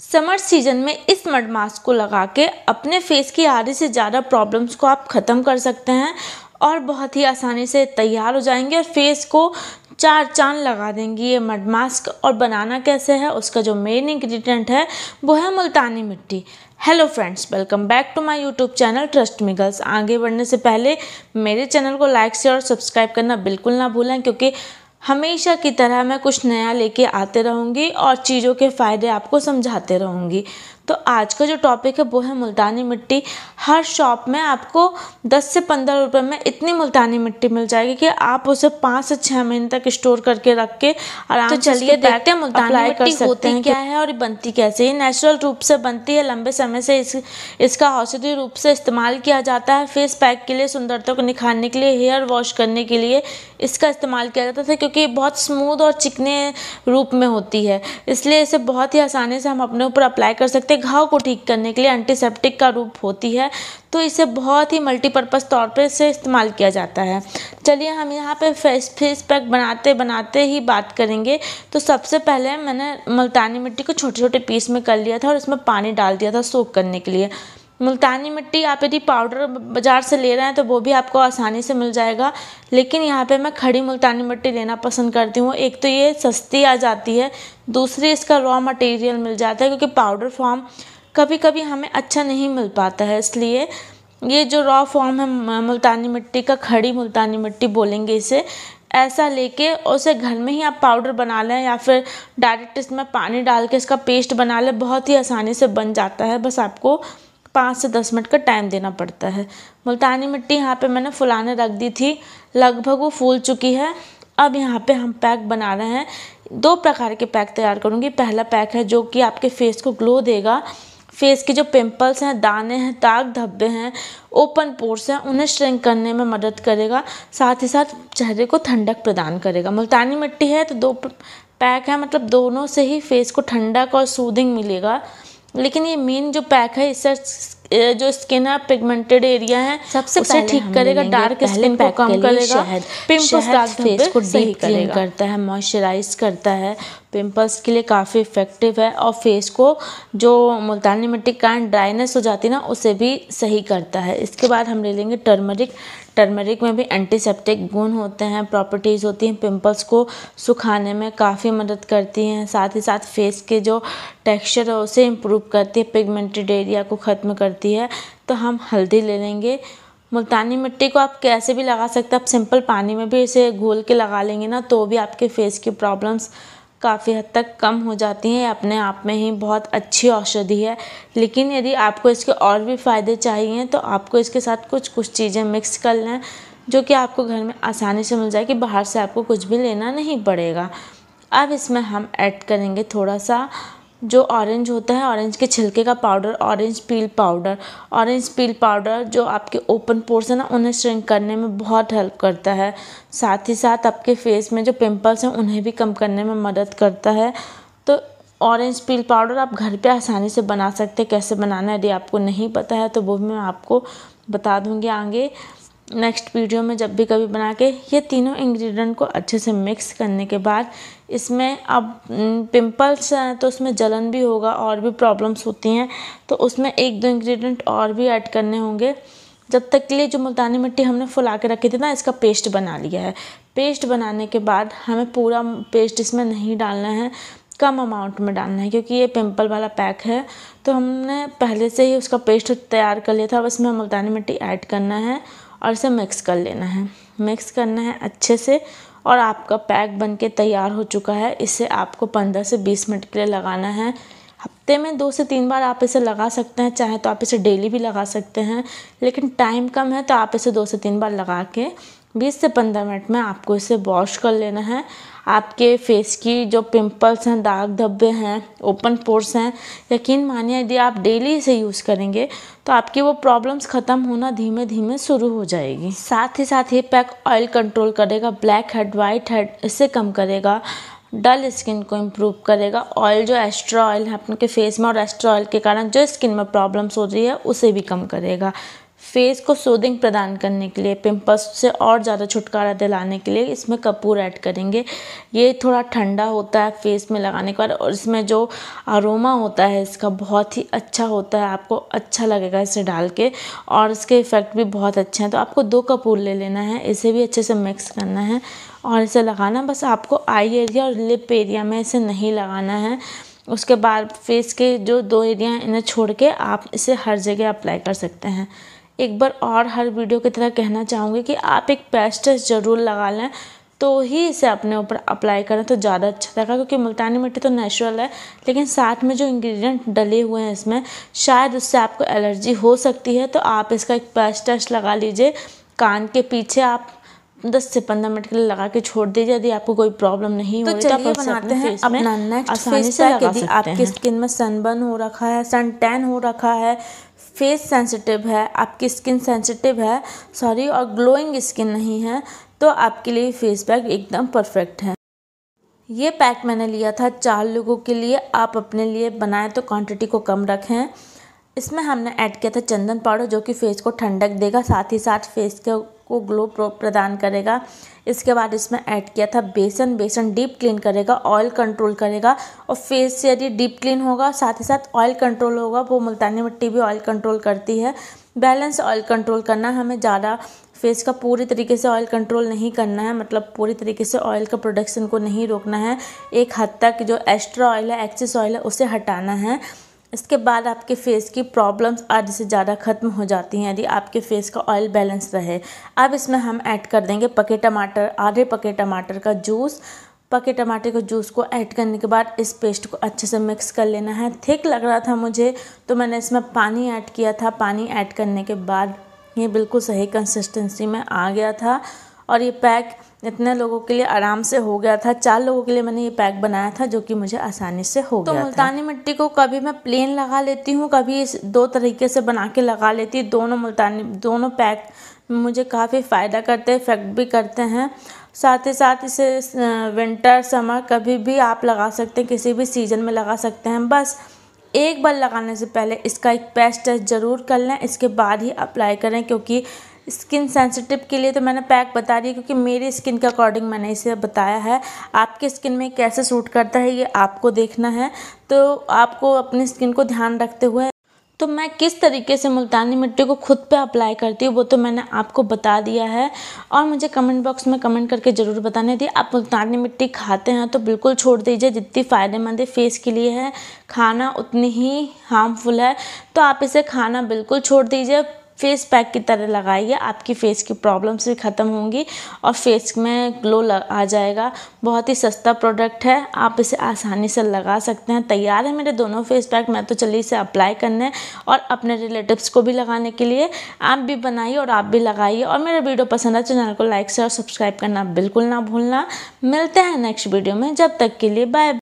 summer season में इस mud mask को लगा के अपने फेस की आधे से ज़्यादा प्रॉब्लम्स को आप ख़त्म कर सकते हैं और बहुत ही आसानी से तैयार हो जाएंगे और फेस को चार चांद लगा देंगी ये मड मास्क और बनाना कैसे है उसका जो मेन इंग्रेडिएंट है वो है मुल्तानी मिट्टी hello friends welcome back to my YouTube channel trust me girls आगे बढ़ने से पहले मेरे चैनल को लाइक शेयर और सब्सक्राइब करना बिल्कुल ना भूलें क्योंकि हमेशा की तरह मैं कुछ नया लेके आते रहूँगी और चीज़ों के फ़ायदे आपको समझाते रहूँगी तो आज का जो टॉपिक है वो है मुल्तानी मिट्टी हर शॉप में आपको 10 से 15 रुपए में इतनी मुल्तानी मिट्टी मिल जाएगी कि आप उसे पाँच से 6 महीने तक स्टोर करके रख के तो आराम तो चलिए देखते हैं मुल्तानी मिट्टी होती हैं क्या है और बनती कैसे ये नेचुरल रूप से बनती है लंबे समय से इस, इसका औषधि रूप से इस्तेमाल किया जाता है फेस पैक के लिए सुंदरता को निखारने के लिए हेयर वॉश करने के लिए इसका इस्तेमाल किया जाता है क्योंकि बहुत स्मूद और चिकने रूप में होती है इसलिए इसे बहुत ही आसानी से हम अपने ऊपर अप्लाई कर सकते हैं घाव को ठीक करने के लिए एंटीसेप्टिक का रूप होती है तो इसे बहुत ही मल्टीपर्पज़ तौर पर इसे इस्तेमाल किया जाता है चलिए हम यहाँ पे फेस फेस पैक बनाते बनाते ही बात करेंगे तो सबसे पहले मैंने मुल्तानी मिट्टी को छोटे छोटे पीस में कर लिया था और इसमें पानी डाल दिया था सोख करने के लिए मुल्तानी मिट्टी आप यदि पाउडर बाज़ार से ले रहे हैं तो वो भी आपको आसानी से मिल जाएगा लेकिन यहाँ पे मैं खड़ी मुल्तानी मिट्टी लेना पसंद करती हूँ एक तो ये सस्ती आ जाती है दूसरी इसका रॉ मटेरियल मिल जाता है क्योंकि पाउडर फॉर्म कभी कभी हमें अच्छा नहीं मिल पाता है इसलिए ये जो रॉ फॉर्म है मुल्तानी मिट्टी का खड़ी मुल्तानी मिट्टी बोलेंगे इसे ऐसा लेके उसे घर में ही आप पाउडर बना लें या फिर डायरेक्ट इसमें पानी डाल के इसका पेस्ट बना लें बहुत ही आसानी से बन जाता है बस आपको पाँच से दस मिनट का टाइम देना पड़ता है मुल्तानी मिट्टी यहाँ पे मैंने फुलाने रख दी थी लगभग वो फूल चुकी है अब यहाँ पे हम पैक बना रहे हैं दो प्रकार के पैक तैयार करूँगी पहला पैक है जो कि आपके फेस को ग्लो देगा फेस के जो पिंपल्स हैं दाने हैं दाग धब्बे हैं ओपन पोर्स हैं उन्हें श्रिंक करने में मदद करेगा साथ ही साथ चेहरे को ठंडक प्रदान करेगा मुल्तानी मिट्टी है तो दो पैक है मतलब दोनों से ही फेस को ठंडक और सूदिंग मिलेगा लेकिन ये मेन जो पैक है इससे जो स्किन है पिगमेंटेड एरिया है सबसे उसे ठीक करेगा डार्क स्किन को कम करेगा पिंपल्स डार्क फेस को डीप क्लीन करता है मॉइस्चराइज करता है पिंपल्स के लिए काफ़ी इफ़ेक्टिव है और फेस को जो मुल्तानी मिट्टी का कारण ड्राइनेस हो जाती है ना उसे भी सही करता है इसके बाद हम ले लेंगे टर्मरिक टर्मरिक में भी एंटीसेप्टिक गुण होते हैं प्रॉपर्टीज़ होती हैं पिंपल्स को सुखाने में काफ़ी मदद करती हैं साथ ही साथ फेस के जो टेक्सचर है उसे इम्प्रूव करती है पिगमेंटेड एरिया को ख़त्म करती है तो हम हल्दी ले लेंगे मुल्तानी मिट्टी को आप कैसे भी लगा सकते हैं आप सिंपल पानी में भी इसे घोल के लगा लेंगे ना तो भी आपके फेस की प्रॉब्लम्स काफ़ी हद तक कम हो जाती हैं अपने आप में ही बहुत अच्छी औषधि है लेकिन यदि आपको इसके और भी फ़ायदे चाहिए तो आपको इसके साथ कुछ कुछ चीज़ें मिक्स कर लें जो कि आपको घर में आसानी से मिल जाए कि बाहर से आपको कुछ भी लेना नहीं पड़ेगा अब इसमें हम ऐड करेंगे थोड़ा सा जो ऑरेंज होता है ऑरेंज के छिलके का powder orange peel powder orange peel powder जो आपके ओपन पोर्स है ना उन्हें श्रिंक करने में बहुत हेल्प करता है साथ ही साथ आपके फेस में जो पिंपल्स हैं उन्हें भी कम करने में मदद करता है तो ऑरेंज पील पाउडर आप घर पे आसानी से बना सकते हैं कैसे बनाना है यदि आपको नहीं पता है तो वो मैं आपको बता दूँगी आगे नेक्स्ट वीडियो में जब भी कभी बना के ये तीनों इंग्रेडिएंट को अच्छे से मिक्स करने के बाद इसमें अब पिंपल्स हैं तो उसमें जलन भी होगा और भी प्रॉब्लम्स होती हैं तो उसमें एक दो इंग्रेडिएंट और भी ऐड करने होंगे जब तक के लिए जो मुल्तानी मिट्टी हमने फुला के रखी थी ना इसका पेस्ट बना लिया है पेस्ट बनाने के बाद हमें पूरा पेस्ट इसमें नहीं डालना है कम अमाउंट में डालना है क्योंकि ये पिंपल वाला पैक है तो हमने पहले से ही उसका पेस्ट तैयार कर लिया था अब इसमें मुल्तानी मिट्टी ऐड करना है और इसे मिक्स कर लेना है मिक्स करना है अच्छे से और आपका पैक बनके तैयार हो चुका है इसे आपको 15 से 20 मिनट के लिए लगाना है हफ्ते में दो से तीन बार आप इसे लगा सकते हैं चाहे तो आप इसे डेली भी लगा सकते हैं लेकिन टाइम कम है तो आप इसे दो से तीन बार लगा के बीस से पंद्रह मिनट में आपको इसे वॉश कर लेना है आपके फेस की जो पिंपल्स हैं दाग धब्बे हैं ओपन पोर्स हैं यकीन मानिए यदि आप डेली इसे यूज़ करेंगे तो आपकी वो प्रॉब्लम्स ख़त्म होना धीमे धीमे शुरू हो जाएगी साथ ही साथ ये पैक ऑयल कंट्रोल करेगा ब्लैक हेड वाइट हेड इससे कम करेगा डल स्किन को इम्प्रूव करेगा ऑयल जो एस्ट्रा ऑयल है अपने फेस में और एस्ट्रा ऑयल के कारण जो स्किन में प्रॉब्लम्स हो रही है उसे भी कम करेगा फेस को सूदिंग प्रदान करने के लिए पिंपल्स से और ज़्यादा छुटकारा दिलाने के लिए इसमें कपूर ऐड करेंगे ये थोड़ा ठंडा होता है फेस में लगाने के बाद और इसमें जो अरोमा होता है इसका बहुत ही अच्छा होता है आपको अच्छा लगेगा इसे डाल के और इसके इफ़ेक्ट भी बहुत अच्छे हैं तो आपको दो कपूर ले लेना है इसे भी अच्छे से मिक्स करना है और इसे लगाना बस आपको आई एरिया और लिप एरिया में इसे नहीं लगाना है उसके बाद फेस के जो दो एरिया हैं इन्हें छोड़ के आप इसे हर जगह अप्लाई कर सकते हैं एक बार और हर वीडियो की तरह कहना चाहूँगी कि आप एक पेस्ट टेस्ट ज़रूर लगा लें तो ही इसे अपने ऊपर अप्लाई करें तो ज़्यादा अच्छा रहेगा क्योंकि मुल्तानी मिट्टी तो नेचुरल है लेकिन साथ में जो इंग्रेडिएंट डले हुए हैं इसमें शायद उससे आपको एलर्जी हो सकती है तो आप इसका एक पैच टेस्ट लगा लीजिए कान के पीछे आप दस से पंद्रह मिनट के लिए लगा के छोड़ दीजिए यदि आपको कोई प्रॉब्लम नहीं तो हो तो, तो बनाते हैं अपना नेक्स्ट फेस पैक यदि आपकी स्किन में सनबर्न हो रखा है सन टैन हो रखा है फेस सेंसिटिव है आपकी स्किन सेंसिटिव है सॉरी और ग्लोइंग स्किन नहीं है तो आपके लिए फेस पैक एकदम परफेक्ट है ये पैक मैंने लिया था चार लोगों के लिए आप अपने लिए बनाएं तो क्वांटिटी को कम रखें इसमें हमने ऐड किया था चंदन पाउडर जो कि फेस को ठंडक देगा साथ ही साथ फेस के को ग्लो प्रदान करेगा इसके बाद इसमें ऐड किया था बेसन बेसन डीप क्लीन करेगा ऑयल कंट्रोल करेगा और फेस से यदि डीप क्लीन होगा साथ ही साथ ऑयल कंट्रोल होगा वो मुल्तानी मिट्टी भी ऑयल कंट्रोल करती है बैलेंस ऑयल कंट्रोल करना हमें ज़्यादा फेस का पूरी तरीके से ऑयल कंट्रोल नहीं करना है मतलब पूरी तरीके से ऑयल का प्रोडक्शन को नहीं रोकना है एक हद तक जो एक्स्ट्रा ऑयल है एक्सेस ऑयल है उसे हटाना है इसके बाद आपके फेस की प्रॉब्लम्स आधे से ज़्यादा ख़त्म हो जाती हैं यदि आपके फेस का ऑयल बैलेंस रहे अब इसमें हम ऐड कर देंगे पके टमाटर आधे पके टमाटर का जूस पके टमाटर के जूस को ऐड करने के बाद इस पेस्ट को अच्छे से मिक्स कर लेना है थिक लग रहा था मुझे तो मैंने इसमें पानी ऐड किया था पानी ऐड करने के बाद ये बिल्कुल सही कंसिस्टेंसी में आ गया था और ये पैक इतने लोगों के लिए आराम से हो गया था चार लोगों के लिए मैंने ये पैक बनाया था जो कि मुझे आसानी से हो तो गया मुल्तानी मिट्टी को कभी मैं प्लेन लगा लेती हूँ कभी इस दो तरीके से बना के लगा लेती दोनों मुल्तानी दोनों पैक मुझे काफ़ी फ़ायदा करते हैं इफेक्ट भी करते हैं साथ ही साथ इसे विंटर समर कभी भी आप लगा सकते हैं किसी भी सीज़न में लगा सकते हैं बस एक बार लगाने से पहले इसका एक पेस्ट टेस्ट ज़रूर कर लें इसके बाद ही अप्लाई करें क्योंकि स्किन सेंसिटिव के लिए तो मैंने पैक बता रही है क्योंकि मेरी स्किन के अकॉर्डिंग मैंने इसे बताया है आपके स्किन में कैसे सूट करता है ये आपको देखना है तो आपको अपनी स्किन को ध्यान रखते हुए तो मैं किस तरीके से मुल्तानी मिट्टी को खुद पे अप्लाई करती हूँ वो तो मैंने आपको बता दिया है और मुझे कमेंट बॉक्स में कमेंट करके ज़रूर बताने दिए आप मुल्तानी मिट्टी खाते हैं तो बिल्कुल छोड़ दीजिए जितनी फ़ायदेमंद है फेस के लिए है खाना उतनी ही हार्मफुल है तो आप इसे खाना बिल्कुल छोड़ दीजिए फेस पैक की तरह लगाइए आपकी फ़ेस की प्रॉब्लम्स भी ख़त्म होंगी और फेस में ग्लो आ जाएगा बहुत ही सस्ता प्रोडक्ट है आप इसे आसानी से लगा सकते हैं तैयार है मेरे दोनों फेस पैक मैं तो चलिए इसे अप्लाई करने और अपने रिलेटिव्स को भी लगाने के लिए आप भी बनाइए और आप भी लगाइए और मेरा वीडियो पसंद है तो चैनल को लाइक शेयर और सब्सक्राइब करना बिल्कुल ना भूलना मिलते हैं नेक्स्ट वीडियो में जब तक के लिए बाय